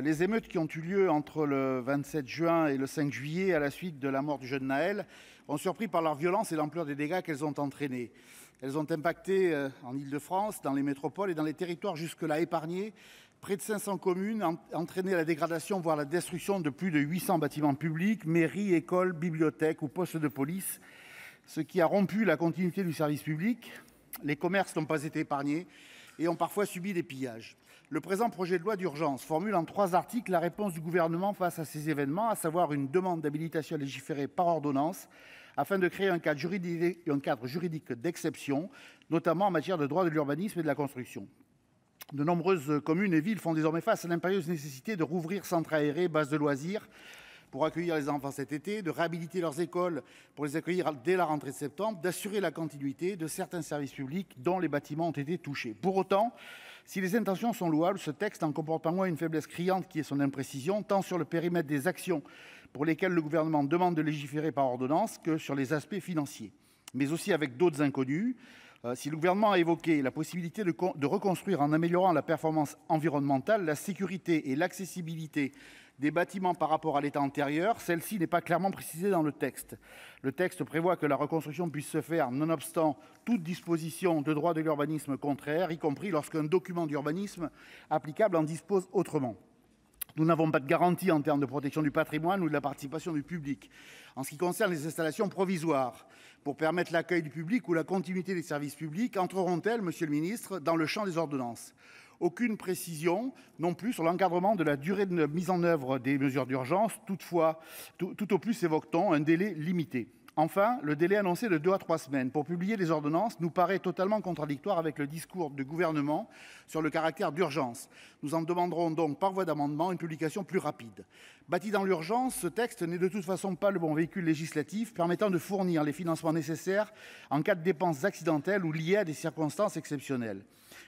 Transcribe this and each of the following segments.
Les émeutes qui ont eu lieu entre le 27 juin et le 5 juillet à la suite de la mort du jeune Naël ont surpris par leur violence et l'ampleur des dégâts qu'elles ont entraînés. Elles ont impacté euh, en Ile-de-France, dans les métropoles et dans les territoires jusque-là épargnés, près de 500 communes, entraîné la dégradation, voire la destruction de plus de 800 bâtiments publics, mairies, écoles, bibliothèques ou postes de police, ce qui a rompu la continuité du service public. Les commerces n'ont pas été épargnés et ont parfois subi des pillages le présent projet de loi d'urgence formule en trois articles la réponse du gouvernement face à ces événements, à savoir une demande d'habilitation légiférée par ordonnance afin de créer un cadre juridique, d'exception, notamment en matière de droit de l'urbanisme et de la construction. De nombreuses communes et villes font désormais face à l'impérieuse nécessité de rouvrir centres aérés, bases de loisirs pour accueillir les enfants cet été, de réhabiliter leurs écoles pour les accueillir dès la rentrée de septembre, d'assurer la continuité de certains services publics dont les bâtiments ont été touchés. Pour autant, si les intentions sont louables, ce texte en comporte par moins une faiblesse criante qui est son imprécision, tant sur le périmètre des actions pour lesquelles le Gouvernement demande de légiférer par ordonnance que sur les aspects financiers, mais aussi avec d'autres inconnus. Euh, si le Gouvernement a évoqué la possibilité de reconstruire en améliorant la performance environnementale, la sécurité et l'accessibilité des bâtiments par rapport à l'état antérieur, celle-ci n'est pas clairement précisée dans le texte. Le texte prévoit que la reconstruction puisse se faire nonobstant toute disposition de droit de l'urbanisme contraire, y compris lorsqu'un document d'urbanisme applicable en dispose autrement. Nous n'avons pas de garantie en termes de protection du patrimoine ou de la participation du public. En ce qui concerne les installations provisoires, pour permettre l'accueil du public ou la continuité des services publics, entreront-elles, Monsieur le Ministre, dans le champ des ordonnances aucune précision non plus sur l'encadrement de la durée de mise en œuvre des mesures d'urgence. Toutefois, tout, au plus évoque-t-on un délai limité. Enfin, le délai annoncé de deux à trois semaines pour publier les ordonnances nous paraît totalement contradictoire avec le discours du gouvernement sur le caractère d'urgence. Nous en demanderons donc par voie d'amendement une publication plus rapide. Bâti dans l'urgence, ce texte n'est de toute façon pas le bon véhicule législatif permettant de fournir les financements nécessaires en cas de dépenses accidentelles ou liées à des circonstances exceptionnelles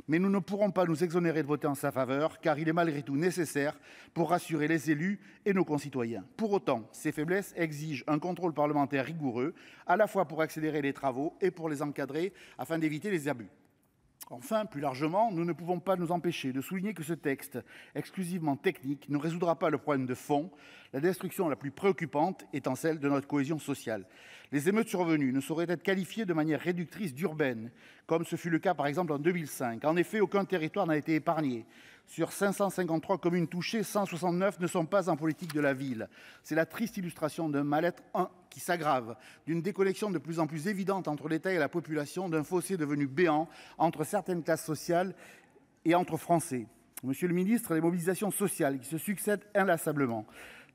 mais nous ne pourrons pas nous exonérer de voter en sa faveur, car il est malgré tout nécessaire pour rassurer les élus et nos concitoyens. Pour autant, ces faiblesses exigent un contrôle parlementaire rigoureux, à la fois pour accélérer les travaux et pour les encadrer, afin d'éviter les abus. Enfin, plus largement, nous ne pouvons pas nous empêcher de souligner que ce texte, exclusivement technique, ne résoudra pas le problème de fond, la destruction la plus préoccupante étant celle de notre cohésion sociale. Les émeutes survenues ne sauraient être qualifiées de manière réductrice d'urbaines, comme ce fut le cas par exemple en 2005. En effet, aucun territoire n'a été épargné. Sur 553 communes touchées, 169 ne sont pas en politique de la ville. C'est la triste illustration d'un mal-être qui s'aggrave, d'une déconnexion de plus en plus évidente entre l'État et la population, d'un fossé devenu béant entre certaines classes sociales et entre Français. Monsieur le ministre, les mobilisations sociales qui se succèdent inlassablement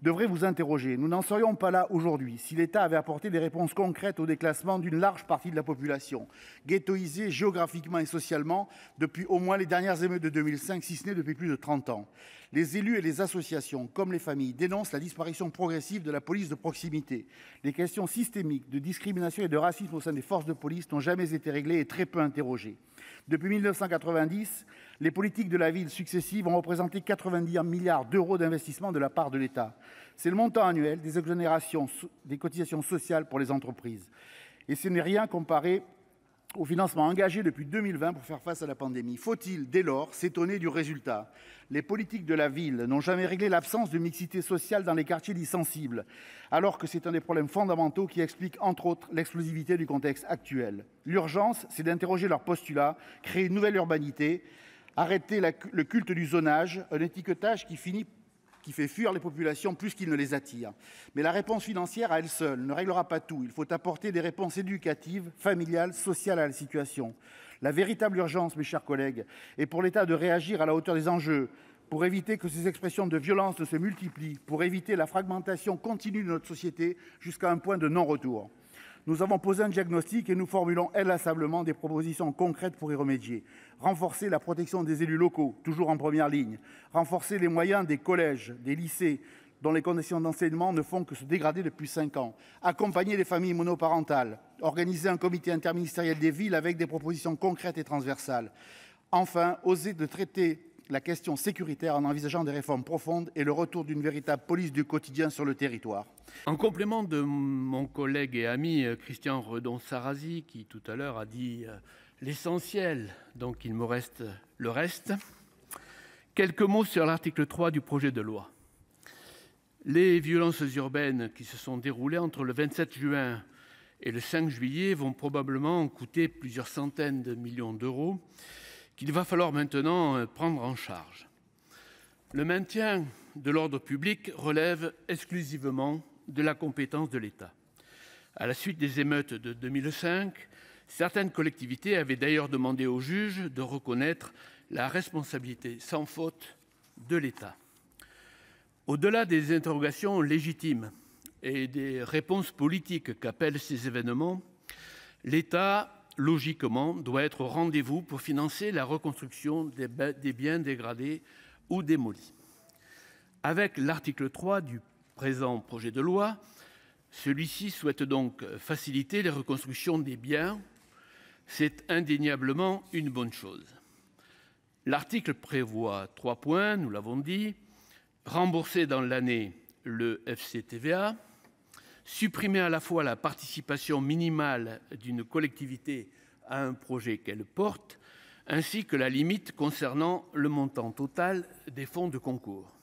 devrait vous interroger. Nous n'en serions pas là aujourd'hui si l'État avait apporté des réponses concrètes au déclassement d'une large partie de la population, ghettoisée géographiquement et socialement depuis au moins les dernières émeutes de 2005, si ce n'est depuis plus de 30 ans. Les élus et les associations, comme les familles, dénoncent la disparition progressive de la police de proximité. Les questions systémiques de discrimination et de racisme au sein des forces de police n'ont jamais été réglées et très peu interrogées. Depuis 1990, les politiques de la ville successives ont représenté 90 milliards d'euros d'investissement de la part de l'État. C'est le montant annuel des exonérations des cotisations sociales pour les entreprises. Et ce n'est rien comparé au financement engagé depuis 2020 pour faire face à la pandémie. Faut-il, dès lors, s'étonner du résultat Les politiques de la ville n'ont jamais réglé l'absence de mixité sociale dans les quartiers dits sensibles, alors que c'est un des problèmes fondamentaux qui explique, entre autres, l'explosivité du contexte actuel. L'urgence, c'est d'interroger leur postulat, créer une nouvelle urbanité, arrêter le culte du zonage, un étiquetage qui finit qui fait fuir les populations plus qu'il ne les attire. Mais la réponse financière à elle seule ne réglera pas tout. Il faut apporter des réponses éducatives, familiales, sociales à la situation. La véritable urgence, mes chers collègues, est pour l'État de réagir à la hauteur des enjeux, pour éviter que ces expressions de violence ne se multiplient, pour éviter la fragmentation continue de notre société jusqu'à un point de non-retour. Nous avons posé un diagnostic et nous formulons inlassablement des propositions concrètes pour y remédier renforcer la protection des élus locaux, toujours en première ligne renforcer les moyens des collèges des lycées, dont les conditions d'enseignement ne font que se dégrader depuis cinq ans accompagner les familles monoparentales organiser un comité interministériel des villes avec des propositions concrètes et transversales. Enfin, oser de traiter la question sécuritaire en envisageant des réformes profondes et le retour d'une véritable police du quotidien sur le territoire. En complément de mon collègue et ami euh, Christian Redon-Sarrazy, qui tout à l'heure a dit euh, l'essentiel, donc il me reste le reste, quelques mots sur l'article 3 du projet de loi. Les violences urbaines qui se sont déroulées entre le 27 juin et le 5 juillet vont probablement coûter plusieurs centaines de millions d'euros qu'il va falloir maintenant euh, prendre en charge. Le maintien de l'ordre public relève exclusivement de la compétence de l'État. À la suite des émeutes de 2005, certaines collectivités avaient d'ailleurs demandé aux juges de reconnaître la responsabilité sans faute de l'État. Au-delà des interrogations légitimes et des réponses politiques qu'appellent ces événements, l'État logiquement, doit être au rendez-vous pour financer la reconstruction des biens dégradés ou démolis. Avec l'article 3 du présent projet de loi, celui-ci souhaite donc faciliter les reconstructions des biens. C'est indéniablement une bonne chose. L'article prévoit trois points, nous l'avons dit, rembourser dans l'année le FCTVA, supprimer à la fois la participation minimale d'une collectivité à un projet qu'elle porte, ainsi que la limite concernant le montant total des fonds de concours.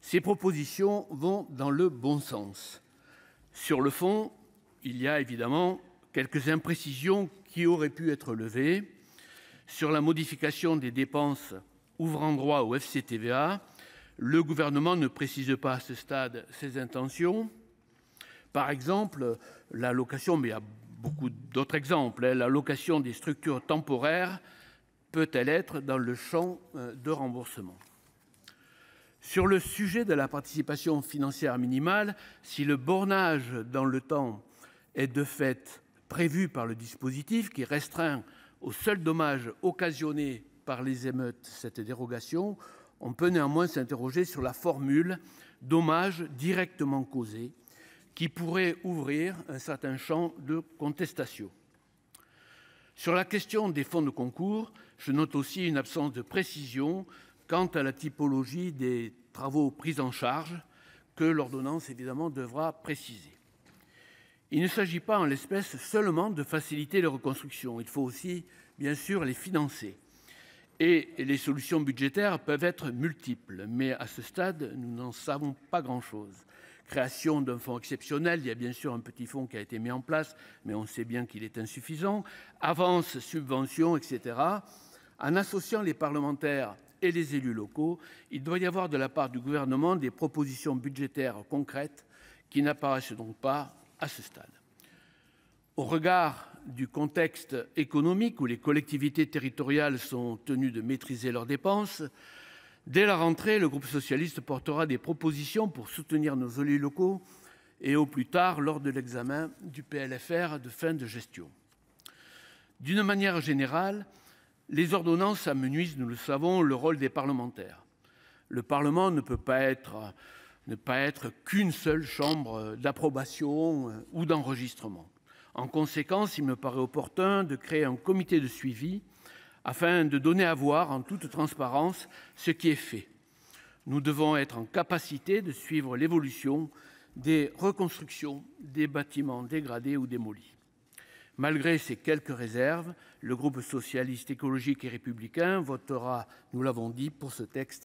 Ces propositions vont dans le bon sens. Sur le fond, il y a évidemment quelques imprécisions qui auraient pu être levées sur la modification des dépenses ouvrant droit au FCTVA. Le gouvernement ne précise pas à ce stade ses intentions par exemple la location mais il y a beaucoup d'autres exemples, hein, la location des structures temporaires peut-elle être dans le Champ euh, de remboursement sur le sujet de la participation financière minimale si le bornage dans le temps est de fait prévu par le dispositif qui restreint au seul dommage occasionné par les émeutes cette dérogation, on peut néanmoins s'interroger sur la formule dommage directement causé » qui pourrait ouvrir un certain champ de contestation. Sur la question des fonds de concours, je note aussi une absence de précision quant à la typologie des travaux pris en charge que l'ordonnance évidemment devra préciser. Il ne s'agit pas en l'espèce seulement de faciliter les reconstructions, il faut aussi bien sûr les financer. Et les solutions budgétaires peuvent être multiples, mais à ce stade, nous n'en savons pas grand-chose création d'un fonds exceptionnel, il y a bien sûr un petit fonds qui a été mis en place, mais on sait bien qu'il est insuffisant Avance, subventions etc en associant les parlementaires et les élus locaux, il doit y avoir de la part du gouvernement des propositions budgétaires concrètes qui n'apparaissent donc pas à ce stade. Au regard du contexte économique où les collectivités territoriales sont tenues de maîtriser leurs dépenses, Dès la rentrée, le groupe socialiste portera des propositions pour soutenir nos élus locaux et au plus tard lors de l'examen du PLFR de fin de gestion. D'une manière générale, les ordonnances amenuisent, nous le savons, le rôle des parlementaires. Le Parlement ne peut pas être ne pas être qu'une seule chambre d'approbation euh, ou d'enregistrement. En conséquence, il me paraît opportun de créer un comité de suivi afin de donner à voir en toute transparence ce qui est fait. Nous devons être en capacité de suivre l'évolution des reconstructions des bâtiments dégradés ou démolis. Malgré ces quelques réserves, le groupe socialiste, écologique et républicain votera, nous l'avons dit, pour ce texte